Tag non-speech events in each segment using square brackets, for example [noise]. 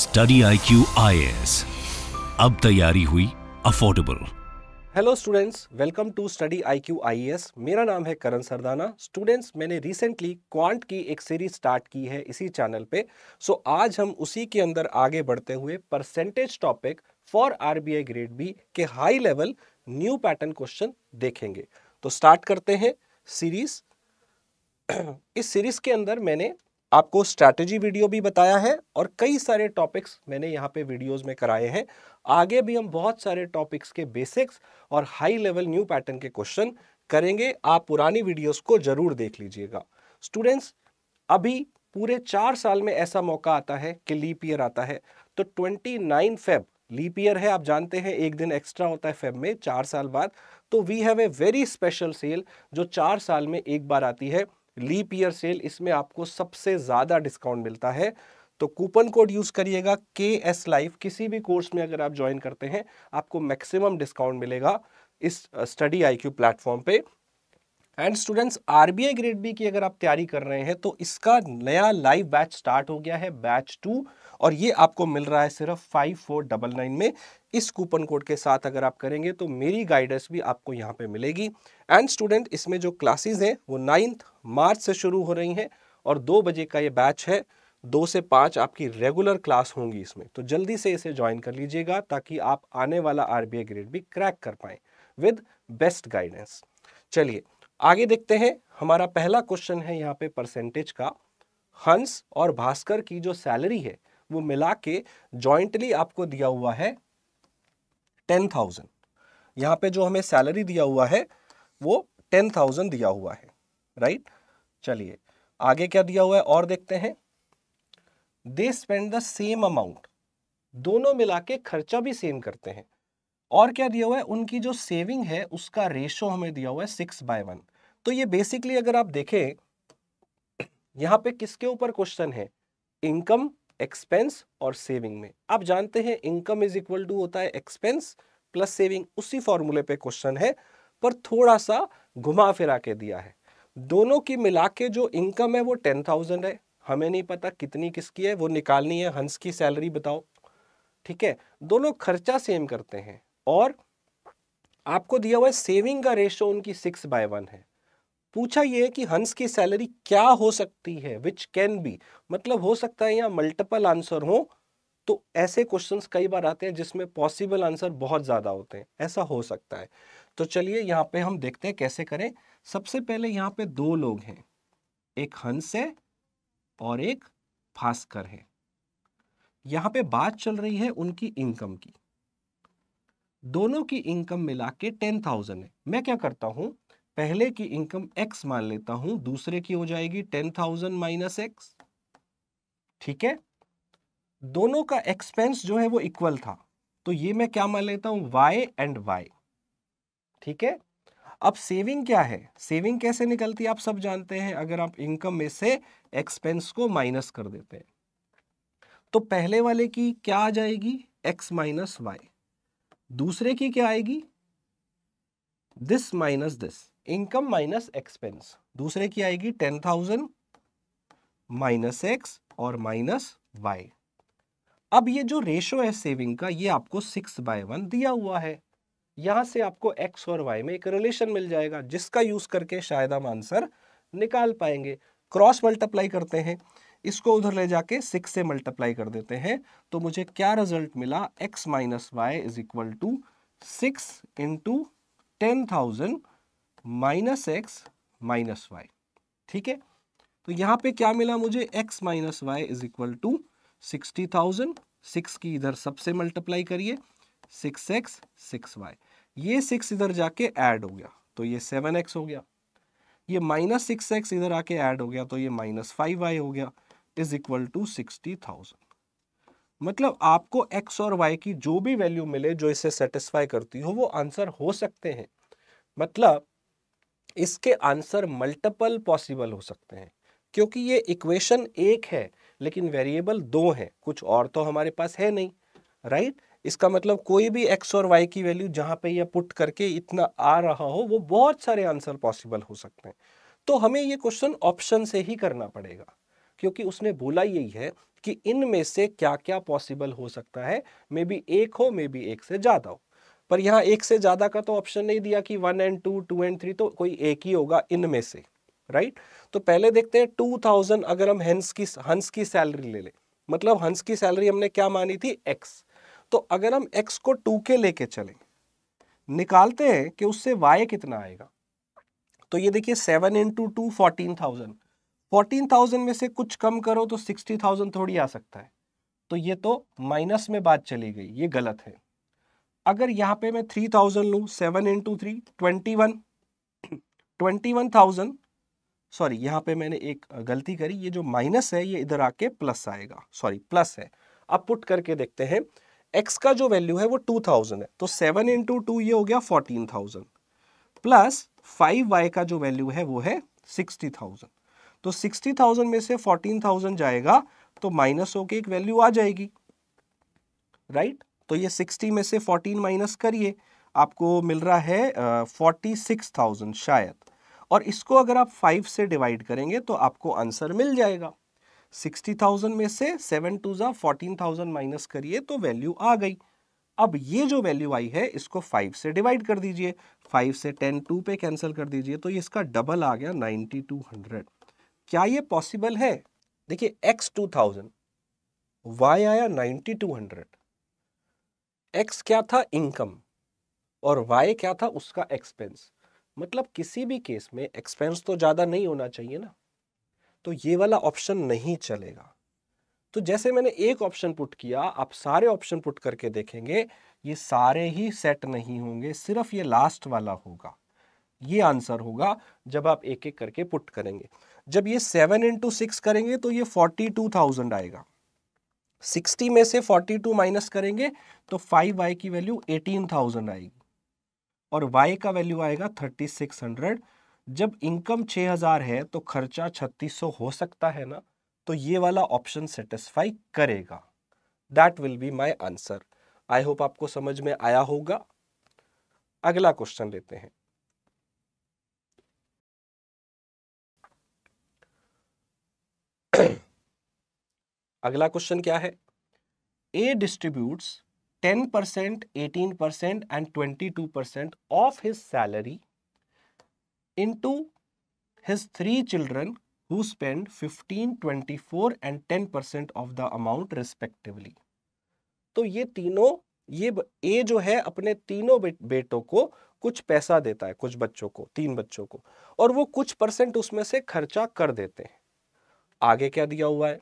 Study I Q आई अब तैयारी हुई affordable hello students welcome to study I Q I मेरा नाम है करण सरदाना स्टूडेंट्स मैंने रिसेंटली क्वांट की एक सीरीज स्टार्ट की है इसी चैनल पे सो so, आज हम उसी के अंदर आगे बढ़ते हुए percentage topic for RBI grade B के high level new pattern question देखेंगे तो स्टार्ट करते हैं सीरीज [clears throat] इस सीरीज के अंदर मैंने आपको स्ट्रैटेजी वीडियो भी बताया है और कई सारे टॉपिक्स मैंने यहाँ पे वीडियोस में कराए हैं आगे भी हम बहुत सारे टॉपिक्स के बेसिक्स और हाई लेवल न्यू पैटर्न के क्वेश्चन करेंगे आप पुरानी वीडियोस को जरूर देख लीजिएगा स्टूडेंट्स अभी पूरे चार साल में ऐसा मौका आता है कि लीप ईयर आता है तो twenty nine Feb leap year है आप जानते हैं एक दिन एक्स्ट्रा होता है फेब में चार साल बाद तो we have a very special sale जो चार साल में एक बार आती है लीप ईयर सेल इसमें आपको सबसे ज़्यादा डिस्काउंट मिलता है तो कूपन कोड यूज़ करिएगा के एस लाइफ किसी भी कोर्स में अगर आप ज्वाइन करते हैं आपको मैक्सिमम डिस्काउंट मिलेगा इस स्टडी आई क्यू प्लेटफॉर्म पे and students RBI grade B की अगर आप तैयारी कर रहे हैं तो इसका नया लाइव बैच स्टार्ट हो गया है बैच टू और ये आपको मिल रहा है सिर्फ फाइव फोर डबल नाइन में इस कूपन कोड के साथ अगर आप करेंगे तो मेरी गाइडेंस भी आपको यहाँ पे मिलेगी एंड स्टूडेंट इसमें जो क्लासेस हैं वो नाइन्थ मार्च से शुरू हो रही हैं और दो बजे का ये बैच है दो से पाँच आपकी रेगुलर क्लास होंगी इसमें तो जल्दी से इसे ज्वाइन कर लीजिएगा ताकि आप आने वाला आर ग्रेड भी क्रैक कर पाए विद बेस्ट गाइडेंस चलिए आगे देखते हैं हमारा पहला क्वेश्चन है यहाँ पे परसेंटेज का हंस और भास्कर की जो सैलरी है वो मिला के जॉइंटली आपको दिया हुआ है टेन थाउजेंड यहाँ पे जो हमें सैलरी दिया हुआ है वो टेन थाउजेंड दिया हुआ है राइट चलिए आगे क्या दिया हुआ है और देखते हैं they spend the same amount दोनों मिला के खर्चा भी सेम करते हैं और क्या दिया हुआ है उनकी जो सेविंग है उसका रेशो हमें दिया हुआ है सिक्स बाय वन तो ये बेसिकली अगर आप देखें यहाँ पे किसके ऊपर क्वेश्चन है इनकम एक्सपेंस और सेविंग में आप जानते हैं इनकम इज इक्वल टू होता है एक्सपेंस प्लस सेविंग उसी फॉर्मूले पे क्वेश्चन है पर थोड़ा सा घुमा फिरा के दिया है दोनों की मिला के जो इनकम है वो टेन थाउजेंड है हमें नहीं पता कितनी किसकी है वो निकालनी है हंस की सैलरी बताओ ठीक है दोनों खर्चा सेम करते हैं और आपको दिया हुआ है सेविंग का रेशो उनकी सिक्स बाय वन है पूछा ये है कि हंस की सैलरी क्या हो सकती है विच कैन बी मतलब हो सकता है यहाँ मल्टीपल आंसर हो तो ऐसे क्वेश्चंस कई बार आते हैं जिसमें पॉसिबल आंसर बहुत ज़्यादा होते हैं ऐसा हो सकता है तो चलिए यहाँ पे हम देखते हैं कैसे करें सबसे पहले यहाँ पे दो लोग हैं एक हंस है और एक भास्कर है यहाँ पे बात चल रही है उनकी इनकम की दोनों की इनकम मिला के टेन थाउजेंड है मैं क्या करता हूँ पहले की इनकम एक्स मान लेता हूँ दूसरे की हो जाएगी टेन थाउजेंड माइनस एक्स ठीक है दोनों का एक्सपेंस जो है वो इक्वल था तो ये मैं क्या मान लेता हूं वाई एंड वाई ठीक है अब सेविंग क्या है सेविंग कैसे निकलती है आप सब जानते हैं अगर आप इनकम में से एक्सपेंस को माइनस कर देते हैं तो पहले वाले की क्या आ जाएगी एक्स माइनस वाई दूसरे की क्या आएगी this minus this income minus expense दूसरे की आएगी टेन थाउजेंड माइनस एक्स और माइनस वाई अब ये जो रेशो है सेविंग का ये आपको सिक्स बाय वन दिया हुआ है यहां से आपको एक्स और वाई में एक रिलेशन मिल जाएगा जिसका यूज करके शायद हम आंसर निकाल पाएंगे क्रॉस मल्टीप्लाई करते हैं इसको उधर ले जाके सिक्स से मल्टीप्लाई कर देते हैं तो मुझे क्या रिजल्ट मिला x minus y is equal to six into ten thousand minus x minus y ठीक है तो यहां पे क्या मिला मुझे x minus y is equal to sixty thousand six की इधर सबसे मल्टीप्लाई करिए सिक्स एक्स सिक्स वाई ये सिक्स इधर जाके ऐड हो गया तो ये सेवन एक्स हो गया ये माइनस सिक्स एक्स इधर आके ऐड हो गया तो ये माइनस फाइव वाई हो गया is equal to sixty thousand मतलब आपको एक्स और वाई की जो भी वैल्यू मिले जो इसे सेटिस्फाई करती हो वो आंसर हो सकते हैं मतलब इसके आंसर मल्टीपल पॉसिबल हो सकते हैं क्योंकि ये इक्वेशन एक है लेकिन वेरिएबल दो हैं कुछ और तो हमारे पास है नहीं राइट इसका मतलब कोई भी एक्स और वाई की वैल्यू जहाँ पे यह पुट करके इतना आ रहा हो वो बहुत सारे आंसर पॉसिबल हो सकते हैं तो हमें ये क्वेश्चन ऑप्शन से ही करना पड़ेगा क्योंकि उसने बोला यही है कि इनमें से क्या क्या पॉसिबल हो सकता है मे बी एक हो मे बी एक से ज़्यादा हो पर यहाँ एक से ज़्यादा का तो ऑप्शन नहीं दिया कि one and two two and three तो कोई एक ही होगा इनमें से राइट तो पहले देखते हैं टू थाउजेंड अगर हम हंस की हंस की सैलरी ले ले मतलब हंस की सैलरी हमने क्या मानी थी एक्स तो अगर हम एक्स को टू के लेके चले निकालते हैं कि उससे वाई कितना आएगा तो ये देखिए seven into two fourteen thousand fourteen thousand में से कुछ कम करो तो सिक्सटी थाउजेंड थोड़ी आ सकता है तो ये तो माइनस में बात चली गई ये गलत है अगर यहाँ पे मैं थ्री थाउजेंड लू seven into three twenty one twenty one thousand sorry यहाँ पे मैंने एक गलती करी ये जो माइनस है ये इधर आके प्लस आएगा सॉरी प्लस है अब पुट करके देखते हैं एक्स का जो वैल्यू है वो टू थाउजेंड है तो सेवन इंटू टू ये हो गया fourteen thousand plus five y का जो वैल्यू है वो है सिक्सटी थाउजेंड तो सिक्सटी थाउजेंड में से फोर्टीन थाउजेंड जाएगा तो माइनस होके एक वैल्यू आ जाएगी राइट right? तो ये सिक्सटी में से फोर्टीन माइनस करिए आपको मिल रहा है फोर्टी सिक्स थाउजेंड शायद और इसको अगर आप फाइव से डिवाइड करेंगे तो आपको आंसर मिल जाएगा सिक्सटी थाउजेंड में से सेवन टू ज़ा फोर्टीन थाउजेंड माइनस करिए तो वैल्यू आ गई अब ये जो वैल्यू आई है इसको फाइव से डिवाइड कर दीजिए फाइव से टेन टू पे कैंसिल कर दीजिए तो इसका डबल आ गया नाइन्टी टू हंड्रेड क्या ये पॉसिबल है देखिए एक्स टू थाउजेंड वाई आया नाइन्टी टू हंड्रेड एक्स क्या था इनकम और वाई क्या था उसका एक्सपेंस मतलब किसी भी केस में एक्सपेंस तो ज़्यादा नहीं होना चाहिए ना तो ये वाला ऑप्शन नहीं चलेगा तो जैसे मैंने एक ऑप्शन पुट किया आप सारे ऑप्शन पुट करके देखेंगे ये सारे ही सेट नहीं होंगे सिर्फ ये लास्ट वाला होगा ये आंसर होगा जब आप एक एक करके पुट करेंगे जब ये सेवन इंटू सिक्स करेंगे तो ये फोर्टी टू थाउजेंड आएगा सिक्सटी में से फोर्टी टू माइनस करेंगे तो फाइव वाई की वैल्यू एटीन थाउजेंड आएगी और वाई का वैल्यू आएगा थर्टी सिक्स हंड्रेड जब इनकम छः हज़ार है तो खर्चा छत्तीस सौ हो सकता है ना तो ये वाला ऑप्शन सेटिस्फाई करेगा that will be my answer I hope आपको समझ में आया होगा अगला क्वेश्चन लेते हैं अगला क्वेश्चन क्या है A distributes 10% 18% and 22% of his salary into his three children who spend 15 24 and 10% of the amount respectively तो ये तीनों ये ए जो है अपने तीनों बेटों को कुछ पैसा देता है कुछ बच्चों को तीन बच्चों को और वो कुछ परसेंट उसमें से खर्चा कर देते हैं आगे क्या दिया हुआ है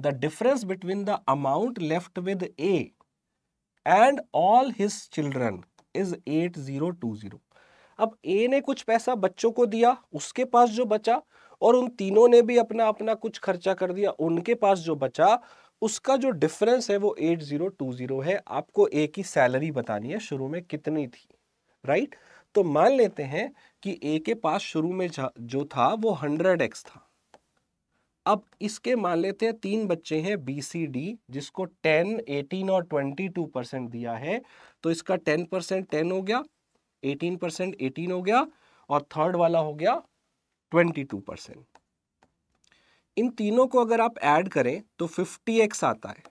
the difference between the amount left with A and all his children is eight zero two zero अब ए ने कुछ पैसा बच्चों को दिया उसके पास जो बचा और उन तीनों ने भी अपना अपना कुछ खर्चा कर दिया उनके पास जो बचा उसका जो डिफरेंस है वो एट जीरो टू जीरो है आपको ए की सैलरी बतानी है शुरू में कितनी थी राइट तो मान लेते हैं कि ए के पास शुरू में जो था वो हंड्रेड एक्स था अब इसके मान लेते हैं तीन बच्चे हैं बी सी डी जिसको टेन एटीन और ट्वेंटी टू परसेंट दिया है तो इसका टेन परसेंट टेन हो गया एटीन परसेंट एटीन हो गया और थर्ड वाला हो गया ट्वेंटी टू परसेंट इन तीनों को अगर आप ऐड करें तो फिफ्टी एक्स आता है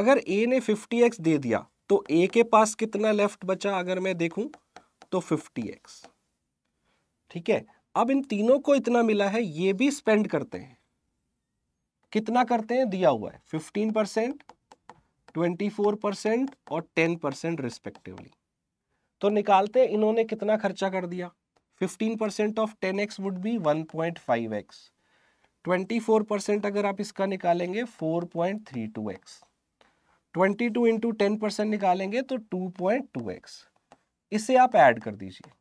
अगर ए ने फिफ्टी एक्स दे दिया तो ए के पास कितना लेफ्ट बचा अगर मैं देखूं तो फिफ्टी एक्स ठीक है अब इन तीनों को इतना मिला है ये भी स्पेंड करते हैं कितना करते हैं दिया हुआ है fifteen percent twenty four percent और टेन परसेंट रिस्पेक्टिवली तो निकालते इन्होंने कितना खर्चा कर दिया fifteen percent of ten x would be one point five x twenty four percent अगर आप इसका निकालेंगे four point three two x twenty two into ten percent निकालेंगे तो टू पॉइंट टू एक्स इसे आप ऐड कर दीजिए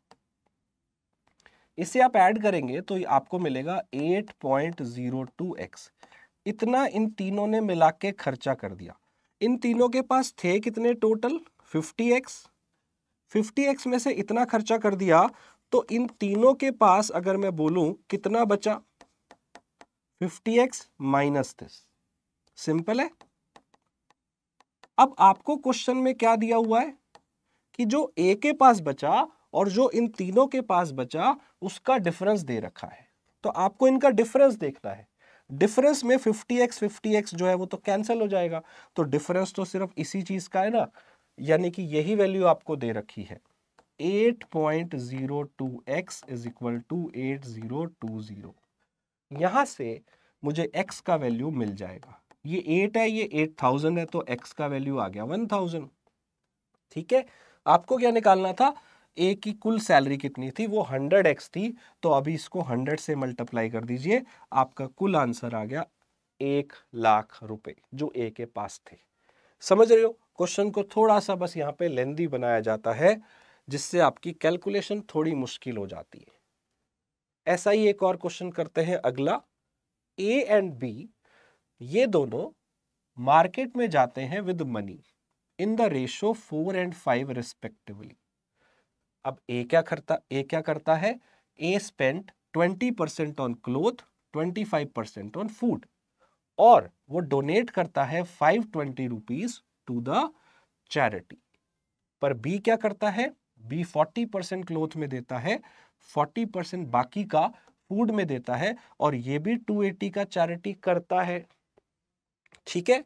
इसे आप ऐड करेंगे तो आपको मिलेगा eight point zero two x इतना इन तीनों ने मिला के खर्चा कर दिया इन तीनों के पास थे कितने total fifty x fifty x में से इतना खर्चा कर दिया तो इन तीनों के पास अगर मैं बोलूं कितना बचा fifty x minus this simple है अब आपको क्वेश्चन में क्या दिया हुआ है कि जो ए के पास बचा और जो इन तीनों के पास बचा उसका डिफरेंस दे रखा है तो आपको इनका डिफरेंस देखना है डिफरेंस में 50x 50x जो है वो तो कैंसिल हो जाएगा तो डिफरेंस तो सिर्फ इसी चीज़ का है ना यानी कि यही वैल्यू आपको दे रखी है 8.02x is equal to eight zero two zero यहाँ से मुझे x का वैल्यू मिल जाएगा ये एट है ये एट थाउजेंड है तो x का वैल्यू आ गया वन थाउजेंड ठीक है आपको क्या निकालना था ए की कुल सैलरी कितनी थी वो हंड्रेड एक्स थी तो अभी इसको हंड्रेड से मल्टीप्लाई कर दीजिए आपका कुल आंसर आ गया एक लाख रुपए जो ए के पास थे समझ रहे हो क्वेश्चन को थोड़ा सा बस यहाँ पे लेंदी बनाया जाता है जिससे आपकी कैलकुलेशन थोड़ी मुश्किल हो जाती है ऐसा ही एक और क्वेश्चन करते हैं अगला ए एंड बी ये दोनों मार्केट में जाते हैं with money in the ratio four and five respectively अब ए क्या करता ए क्या करता है A spent twenty percent on cloth twenty five percent on food और वो डोनेट करता है five twenty rupees to the charity पर बी क्या करता है बी फोर्टी परसेंट क्लोथ में देता है फोर्टी परसेंट बाकी का फूड में देता है और ये भी टू एटी का चैरिटी करता है ठीक है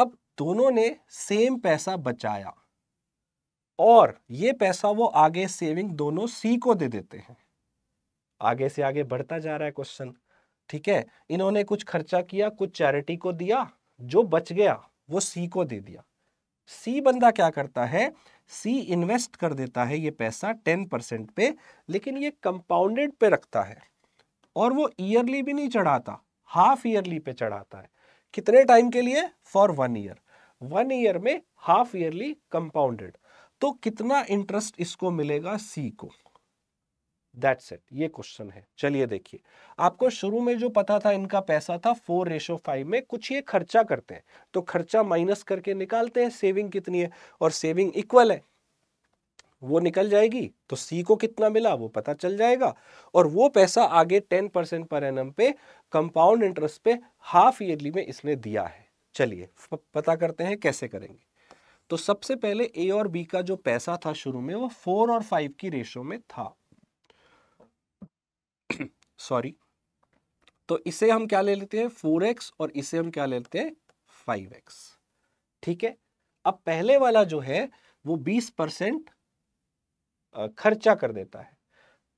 अब दोनों ने सेम पैसा बचाया और ये पैसा वो आगे सेविंग दोनों सी को दे देते हैं आगे से आगे बढ़ता जा रहा है क्वेश्चन ठीक है इन्होंने कुछ खर्चा किया कुछ चैरिटी को दिया जो बच गया वो सी को दे दिया सी बंदा क्या करता है सी इन्वेस्ट कर देता है ये पैसा टेन परसेंट पे लेकिन ये कंपाउंडेड पे रखता है और वो ईयरली भी नहीं चढ़ाता हाफ ईयरली पे चढ़ाता है कितने टाइम के लिए for one year one year में हाफ ईयरली कंपाउंडेड तो कितना इंटरेस्ट इसको मिलेगा सी को दैट्स इट ये क्वेश्चन है चलिए देखिए आपको शुरू में जो पता था इनका पैसा था फोर रेशो फाइव में कुछ ये खर्चा करते हैं तो खर्चा माइनस करके निकालते हैं सेविंग कितनी है और सेविंग इक्वल है वो निकल जाएगी तो सी को कितना मिला वो पता चल जाएगा और वो पैसा आगे टेन परसेंट पर एन पे कंपाउंड इंटरेस्ट पे हाफ ईयरली में इसने दिया है चलिए पता करते हैं कैसे करेंगे तो सबसे पहले ए और बी का जो पैसा था शुरू में वो फोर और फाइव की रेशो में था सॉरी [clears throat] तो इसे हम क्या ले लेते हैं फोर एक्स और इसे हम क्या ले लेते हैं फाइव एक्स ठीक है अब पहले वाला जो है वो बीस परसेंट खर्चा कर देता है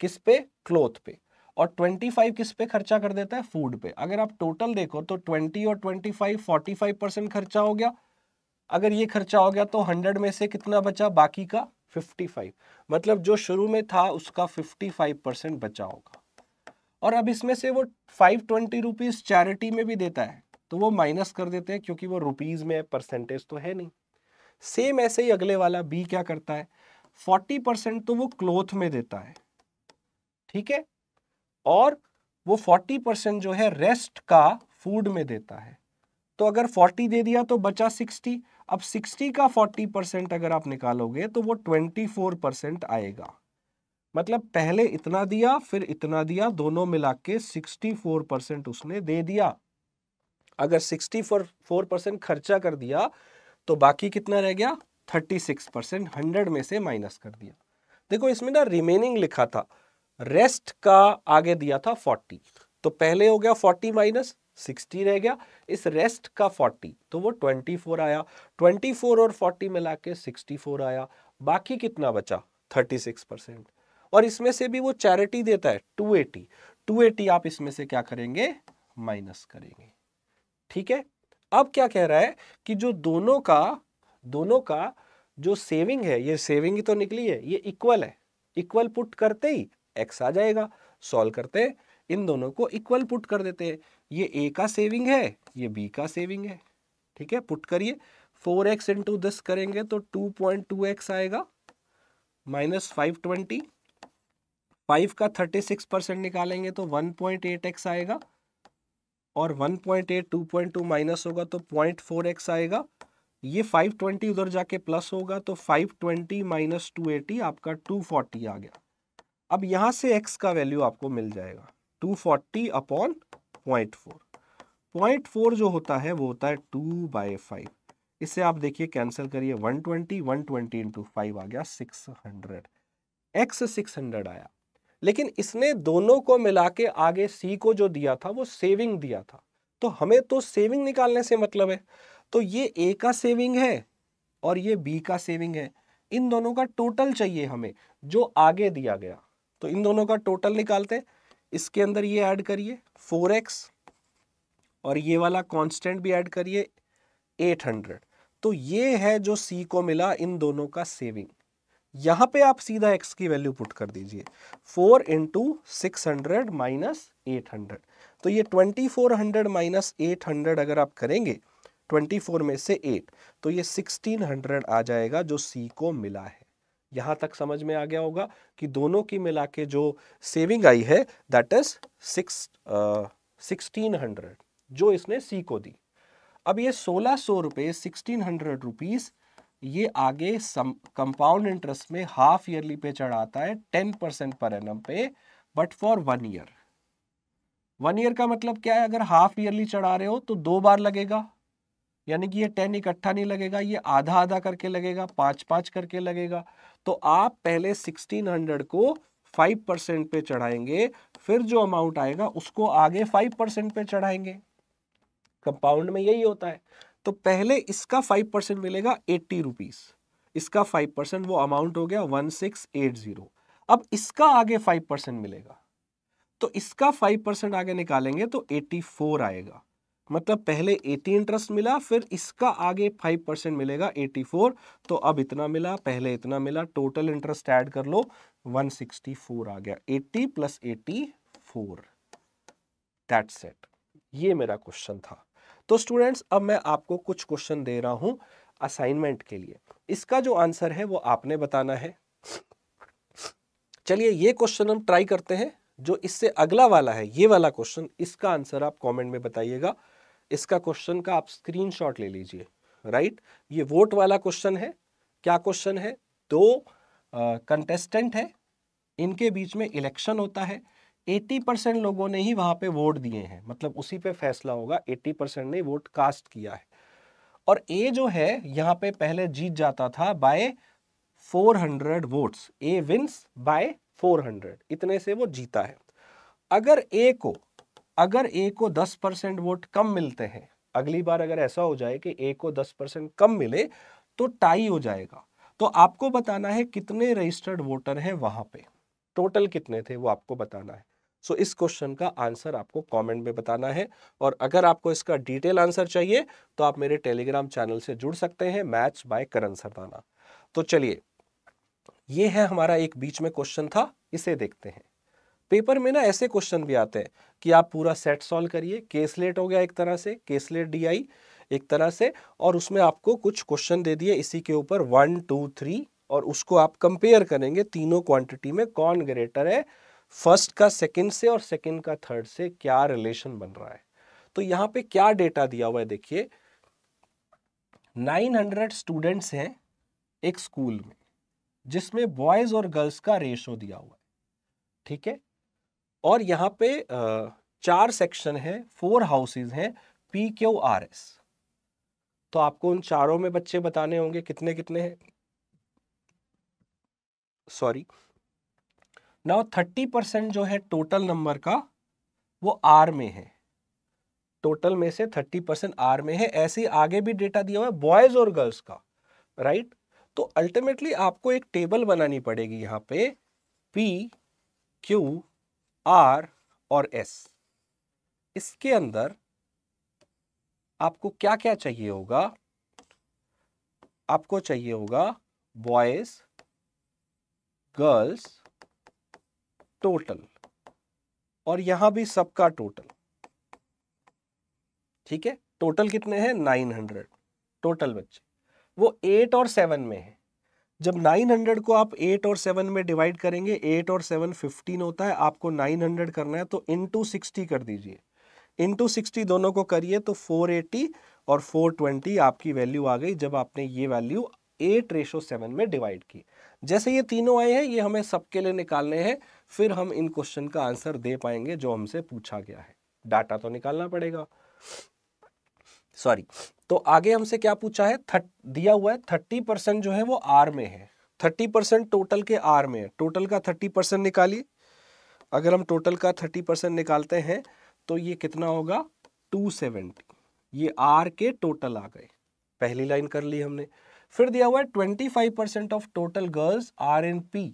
किस पे क्लोथ पे और 25 किस पे खर्चा कर देता है फूड पे अगर आप टोटल देखो तो 20 और 25 45 परसेंट खर्चा हो गया अगर ये खर्चा हो गया तो हंड्रेड में से कितना बचा बाकी का फिफ्टी फाइव मतलब जो शुरू में था उसका फिफ्टी फाइव परसेंट बचा होगा और अब इसमें से वो फाइव ट्वेंटी रुपीज़ चैरिटी में भी देता है तो वो माइनस कर देते हैं क्योंकि वो रुपीज़ में परसेंटेज तो है नहीं सेम ऐसे ही अगले वाला बी क्या करता है फोर्टी परसेंट तो वो क्लोथ में देता है ठीक है और वो फोर्टी परसेंट जो है रेस्ट का फूड में देता है तो अगर फोर्टी दे दिया तो बचा सिक्सटी अब 60 का 40 परसेंट अगर आप निकालोगे तो वो 24 परसेंट आएगा मतलब पहले इतना दिया फिर इतना दिया दोनों मिला के सिक्सटी फोर परसेंट उसने दे दिया अगर सिक्सटी फोर परसेंट खर्चा कर दिया तो बाकी कितना रह गया थर्टी सिक्स परसेंट हंड्रेड में से माइनस कर दिया देखो इसमें ना रिमेनिंग लिखा था रेस्ट का आगे दिया था फोर्टी तो पहले हो गया फोर्टी माइनस 60 रह गया इस रेस्ट का 40 तो वो 24 आया 24 और 40 मिला के सिक्सटी आया बाकी कितना बचा 36 परसेंट और इसमें से भी वो चैरिटी देता है 280 280 आप इसमें से क्या करेंगे माइनस करेंगे ठीक है अब क्या कह रहा है कि जो दोनों का दोनों का जो सेविंग है ये सेविंग ही तो निकली है ये इक्वल है इक्वल पुट करते ही एक्स आ जाएगा सॉल्व करते इन दोनों को इक्वल पुट कर देते हैं ये ए का सेविंग है ये बी का सेविंग है ठीक है पुट करिए फोर एक्स इंटू दिस करेंगे तो टू पॉइंट टू एक्स आएगा माइनस फाइव ट्वेंटी फाइव का थर्टी सिक्स परसेंट निकालेंगे तो वन पॉइंट एट एक्स आएगा और one point eight two point two minus होगा तो पॉइंट फोर एक्स आएगा ये फाइव ट्वेंटी उधर जाके प्लस होगा तो five twenty minus two eighty आपका टू फोर्टी आ गया अब यहां से एक्स का वैल्यू आपको मिल जाएगा two forty upon point four point four जो होता है वो होता है टू बाई फाइव इससे आप देखिए कैंसिल करिए one twenty one twenty into five आ गया six hundred x six hundred आया लेकिन इसने दोनों को मिला के आगे सी को जो दिया था वो सेविंग दिया था तो हमें तो सेविंग निकालने से मतलब है तो ये ए का सेविंग है और ये बी का सेविंग है इन दोनों का टोटल चाहिए हमें जो आगे दिया गया तो इन दोनों का टोटल निकालते हैं इसके अंदर ये ऐड करिए फोर एक्स और ये वाला कांस्टेंट भी ऐड करिए एट हंड्रेड तो ये है जो सी को मिला इन दोनों का सेविंग यहां पे आप सीधा एक्स की वैल्यू पुट कर दीजिए four into six hundred minus eight hundred तो ये twenty four hundred minus eight hundred अगर आप करेंगे ट्वेंटी फोर में से एट तो ये सिक्सटीन हंड्रेड आ जाएगा जो सी को मिला है यहां तक समझ में आ गया होगा कि दोनों की मिला के जो सेविंग आई है that is six sixteen hundred जो इसने सी को दी अब ये सोलह सौ रुपये सिक्सटीन हंड्रेड रुपीज़ ये आगे कंपाउंड इंटरेस्ट में हाफ ईयरली पे चढ़ाता है टेन परसेंट पर एन पे but for one year one year का मतलब क्या है अगर हाफ ईयरली चढ़ा रहे हो तो दो बार लगेगा यानी कि ये टेन इकट्ठा नहीं लगेगा ये आधा आधा करके लगेगा पांच पांच करके लगेगा तो आप पहले 1600 को 5 परसेंट पे चढ़ाएंगे फिर जो अमाउंट आएगा उसको आगे 5 परसेंट पे चढ़ाएंगे कंपाउंड में यही होता है तो पहले इसका 5 परसेंट मिलेगा एट्टी रुपीज़ इसका 5 परसेंट वो अमाउंट हो गया 1680 अब इसका आगे 5 परसेंट मिलेगा तो इसका 5 परसेंट आगे निकालेंगे तो 84 आएगा मतलब पहले 80 इंटरेस्ट मिला फिर इसका आगे 5 परसेंट मिलेगा 84 तो अब इतना मिला पहले इतना मिला टोटल इंटरेस्ट ऐड कर लो 164 आ गया 80 प्लस 84 दैट सेट ये मेरा क्वेश्चन था तो स्टूडेंट्स अब मैं आपको कुछ क्वेश्चन दे रहा हूं असाइनमेंट के लिए इसका जो आंसर है वो आपने बताना है चलिए ये क्वेश्चन हम ट्राई करते हैं जो इससे अगला वाला है ये वाला क्वेश्चन इसका आंसर आप कमेंट में बताइएगा इसका क्वेश्चन का आप स्क्रीनशॉट ले लीजिए राइट ये वोट वाला क्वेश्चन है क्या क्वेश्चन है दो कंटेस्टेंट है इनके बीच में इलेक्शन होता है 80 परसेंट लोगों ने ही वहां पे वोट दिए हैं मतलब उसी पे फैसला होगा 80 परसेंट ने वोट कास्ट किया है और ए जो है यहां पे पहले जीत जाता था by 400 votes A wins by 400 इतने से वो जीता है अगर ए को अगर ए को 10 परसेंट वोट कम मिलते हैं अगली बार अगर ऐसा हो जाए कि ए को 10 परसेंट कम मिले तो टाई हो जाएगा तो आपको बताना है कितने रजिस्टर्ड वोटर हैं वहां पे टोटल कितने थे वो आपको बताना है सो so, इस क्वेश्चन का आंसर आपको कमेंट में बताना है और अगर आपको इसका डिटेल आंसर चाहिए तो आप मेरे टेलीग्राम चैनल से जुड़ सकते हैं मैथ्स बाय करण सरदाना तो चलिए ये है हमारा एक बीच में क्वेश्चन था इसे देखते हैं पेपर में ना ऐसे क्वेश्चन भी आते हैं कि आप पूरा सेट सॉल्व करिए केसलेट हो गया एक तरह से केसलेट डीआई एक तरह से और उसमें आपको कुछ क्वेश्चन दे दिए इसी के ऊपर वन टू थ्री और उसको आप कंपेयर करेंगे तीनों क्वांटिटी में कौन ग्रेटर है फर्स्ट का सेकंड से और सेकंड का थर्ड से क्या रिलेशन बन रहा है तो यहाँ पे क्या डेटा दिया हुआ है देखिए 900 स्टूडेंट्स हैं एक स्कूल में जिसमें बॉयज और गर्ल्स का रेशो दिया हुआ है ठीक है और यहाँ पे चार सेक्शन है फोर हाउसेज हैं पी क्यू आर एस तो आपको उन चारों में बच्चे बताने होंगे कितने कितने हैं सॉरी नाउ थर्टी परसेंट जो है टोटल नंबर का वो आर में है टोटल में से थर्टी परसेंट आर में है ऐसे आगे भी डेटा दिया हुआ है बॉयज और गर्ल्स का राइट right? तो अल्टीमेटली आपको एक टेबल बनानी पड़ेगी यहां पे पी क्यू आर और एस इसके अंदर आपको क्या क्या चाहिए होगा आपको चाहिए होगा बॉयज गर्ल्स टोटल और यहां भी सबका टोटल ठीक है टोटल कितने हैं नाइन हंड्रेड टोटल बच्चे वो एट और सेवन में है जब 900 को आप 8 और 7 में डिवाइड करेंगे 8 और 7 15 होता है आपको 900 करना है तो इंटू सिक्सटी कर दीजिए इंटू सिक्सटी दोनों को करिए तो 480 और 420 आपकी वैल्यू आ गई जब आपने ये वैल्यू एट रेशो सेवन में डिवाइड की जैसे ये तीनों आए हैं ये हमें सबके लिए निकालने हैं फिर हम इन क्वेश्चन का आंसर दे पाएंगे जो हमसे पूछा गया है डाटा तो निकालना पड़ेगा सॉरी तो आगे हमसे क्या पूछा है थर्ट दिया हुआ है थर्टी परसेंट जो है वो आर में है थर्टी परसेंट टोटल के आर में है टोटल का थर्टी परसेंट निकालिए अगर हम टोटल का थर्टी परसेंट निकालते हैं तो ये कितना होगा टू सेवेंटी ये आर के टोटल आ गए पहली लाइन कर ली हमने फिर दिया हुआ है twenty five percent of total girls R and P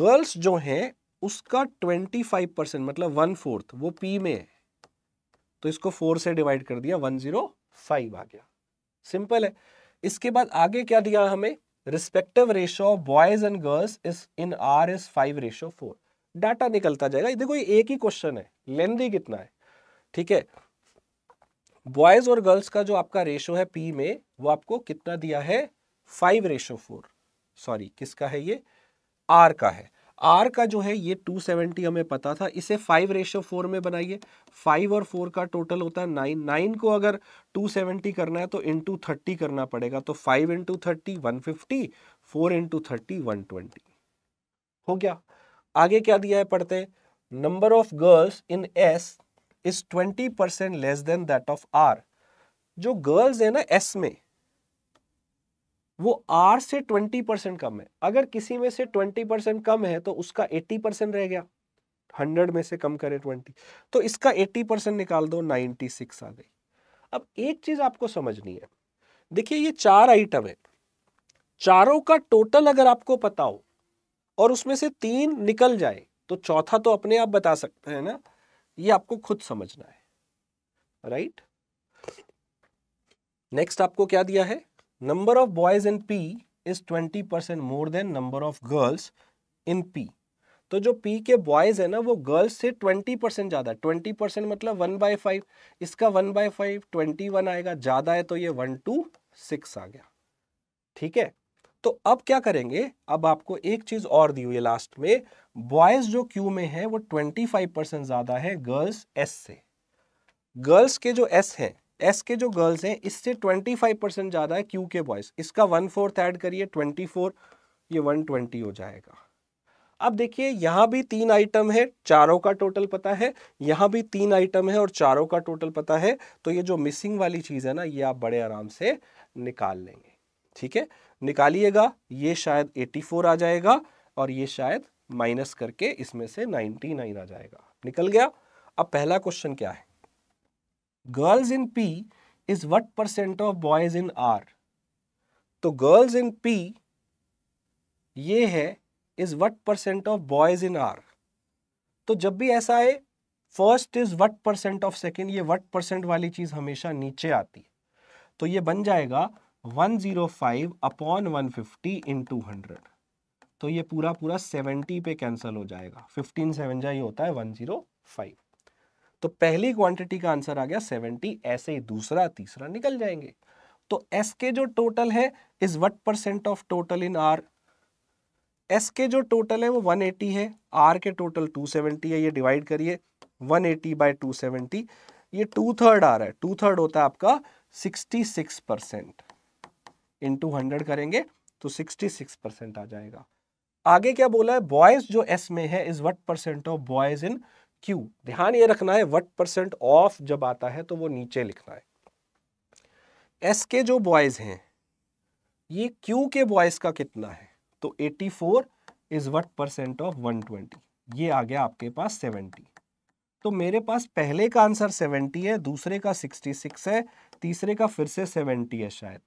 girls जो हैं उसका ट्वेंटी फाइव परसेंट मतलब वन फोर्थ वो पी में है तो इसको फोर से डिवाइड कर दिया वन जीरो फाइव आ गया सिंपल है इसके बाद आगे क्या दिया हमें respective ratio boys and girls is in R is five ratio four data निकलता जाएगा देखो ये एक ही क्वेश्चन है लेंदी कितना है ठीक है बॉयज और गर्ल्स का जो आपका रेशो है पी में वो आपको कितना दिया है फाइव रेशो फोर सॉरी किसका है ये आर का है आर का जो है ये टू सेवेंटी हमें पता था इसे फाइव रेशियो फोर में बनाइए फाइव और फोर का टोटल होता है नाइन नाइन को अगर टू सेवेंटी करना है तो इंटू थर्टी करना पड़ेगा तो five into thirty one fifty four into thirty one twenty हो गया आगे क्या दिया है पढ़ते number of girls in S is twenty percent less than that of R जो गर्ल्स है ना एस में वो आर से ट्वेंटी परसेंट कम है अगर किसी में से ट्वेंटी परसेंट कम है तो उसका एट्टी परसेंट रह गया हंड्रेड में से कम करें ट्वेंटी तो इसका एट्टी परसेंट निकाल दो नाइनटी सिक्स आ गई अब एक चीज आपको समझनी है देखिए ये चार आइटम है चारों का टोटल अगर आपको पता हो और उसमें से तीन निकल जाए तो चौथा तो अपने आप बता सकते हैं ना ये आपको खुद समझना है राइट नेक्स्ट आपको क्या दिया है number of boys in P is 20 percent more than number of girls in P तो जो पी के बॉयज़ है ना वो गर्ल्स से 20 परसेंट ज़्यादा ट्वेंटी 20 परसेंट मतलब वन बाई फाइव इसका one by five twenty one आएगा ज़्यादा है तो ये वन टू सिक्स आ गया ठीक है तो अब क्या करेंगे अब आपको एक चीज़ और दी हुई है लास्ट में बॉयज़ जो क्यू में है वो ट्वेंटी फाइव परसेंट ज़्यादा है गर्ल्स एस से गर्ल्स के जो एस हैं एस के जो गर्ल्स हैं इससे 25 परसेंट ज़्यादा है क्यू के बॉयज़ इसका वन फोर्थ ऐड करिए 24 ये 120 हो जाएगा अब देखिए यहाँ भी तीन आइटम है चारों का टोटल पता है यहाँ भी तीन आइटम है और चारों का टोटल पता है तो ये जो मिसिंग वाली चीज़ है ना ये आप बड़े आराम से निकाल लेंगे ठीक है निकालिएगा ये शायद 84 आ जाएगा और ये शायद माइनस करके इसमें से 99 आ जाएगा निकल गया अब पहला क्वेश्चन क्या है girls in P is what percent of boys in R तो गर्ल्स इन पी ये है is what percent of boys in R तो जब भी ऐसा है first is what percent of second ये वट परसेंट वाली चीज हमेशा नीचे आती है तो ये बन जाएगा 105 अपॉन फिफ्टी इन 200 तो ये पूरा पूरा 70 पे कैंसिल हो जाएगा 15 सेवन जा ही होता है 105 तो पहली क्वांटिटी का आंसर आ गया सेवेंटी ऐसे ही दूसरा तीसरा निकल जाएंगे तो एस के जो टोटल है is what percent of total in R S के जो टोटल है वो 180 है आर के टोटल 270 है ये डिवाइड करिए 180 एटी बाई टू ये टू थर्ड आ रहा है टू थर्ड होता है आपका 66 परसेंट इन टू हंड्रेड करेंगे तो 66 परसेंट आ जाएगा आगे क्या बोला है बॉयज जो एस में है is what percent of boys in Q ध्यान ये रखना है वट परसेंट ऑफ जब आता है तो वो नीचे लिखना है एस के जो बॉयज़ हैं ये क्यू के बॉयज़ का कितना है तो 84 four is what percent of 120 ये आ गया आपके पास 70 तो मेरे पास पहले का आंसर 70 है दूसरे का 66 है तीसरे का फिर से 70 है शायद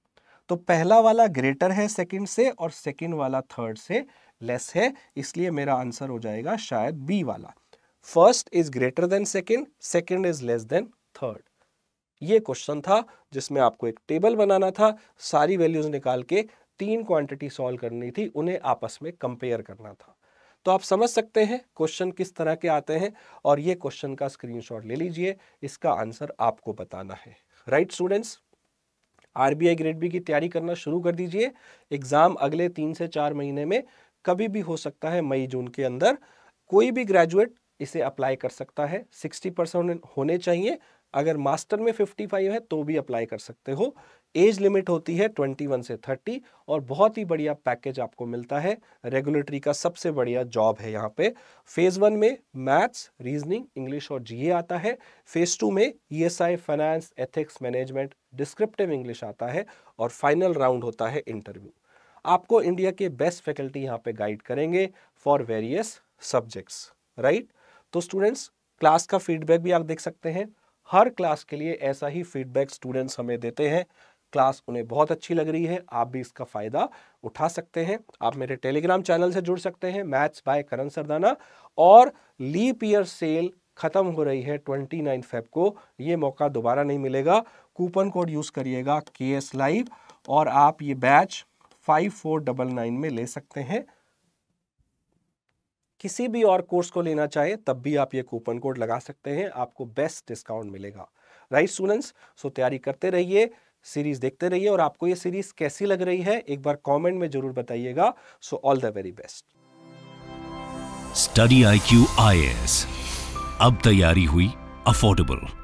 तो पहला वाला ग्रेटर है सेकंड से और सेकंड वाला थर्ड से लेस है इसलिए मेरा आंसर हो जाएगा शायद बी वाला first is greater than second second is less than third ये क्वेश्चन था जिसमें आपको एक टेबल बनाना था सारी वैल्यूज निकाल के तीन क्वांटिटी सॉल्व करनी थी उन्हें आपस में कंपेयर करना था तो आप समझ सकते हैं क्वेश्चन किस तरह के आते हैं और ये क्वेश्चन का स्क्रीनशॉट ले लीजिए इसका आंसर आपको बताना है right students RBI grade B की तैयारी करना शुरू कर दीजिए एग्ज़ाम अगले तीन से चार महीने में कभी भी हो सकता है मई जून के अंदर कोई भी ग्रेजुएट इसे अप्लाई कर सकता है 60 परसेंट होने चाहिए अगर मास्टर में 55 है तो भी अप्लाई कर सकते हो एज लिमिट होती है 21 से 30 और बहुत ही बढ़िया पैकेज आपको मिलता है रेगुलेटरी का सबसे बढ़िया जॉब है यहाँ पे फेज़ वन में मैथ्स रीजनिंग इंग्लिश और जीए आता है फेज़ टू में ESI finance ethics management descriptive English आता है और फाइनल राउंड होता है इंटरव्यू आपको इंडिया के बेस्ट फैकल्टी यहाँ पे गाइड करेंगे फॉर वेरियस सब्जेक्ट्स राइट तो स्टूडेंट्स क्लास का फीडबैक भी आप देख सकते हैं हर क्लास के लिए ऐसा ही फीडबैक स्टूडेंट्स हमें देते हैं क्लास उन्हें बहुत अच्छी लग रही है आप भी इसका फ़ायदा उठा सकते हैं आप मेरे टेलीग्राम चैनल से जुड़ सकते हैं मैथ्स बाय करण सरदाना और लीप ईयर सेल ख़त्म हो रही है ट्वेंटी नाइन फेब को ये मौका दोबारा नहीं मिलेगा कूपन कोड यूज़ करिएगा के एस लाइव और आप ये batch five four double nine में ले सकते हैं किसी भी और कोर्स को लेना चाहें तब भी आप ये कूपन कोड लगा सकते हैं आपको बेस्ट डिस्काउंट मिलेगा राइट स्टूडेंट्स सो तैयारी करते रहिए सीरीज देखते रहिए और आपको ये सीरीज कैसी लग रही है एक बार कमेंट में जरूर बताइएगा so all the very best Study I Q I S अब तैयारी हुई अफोर्डेबल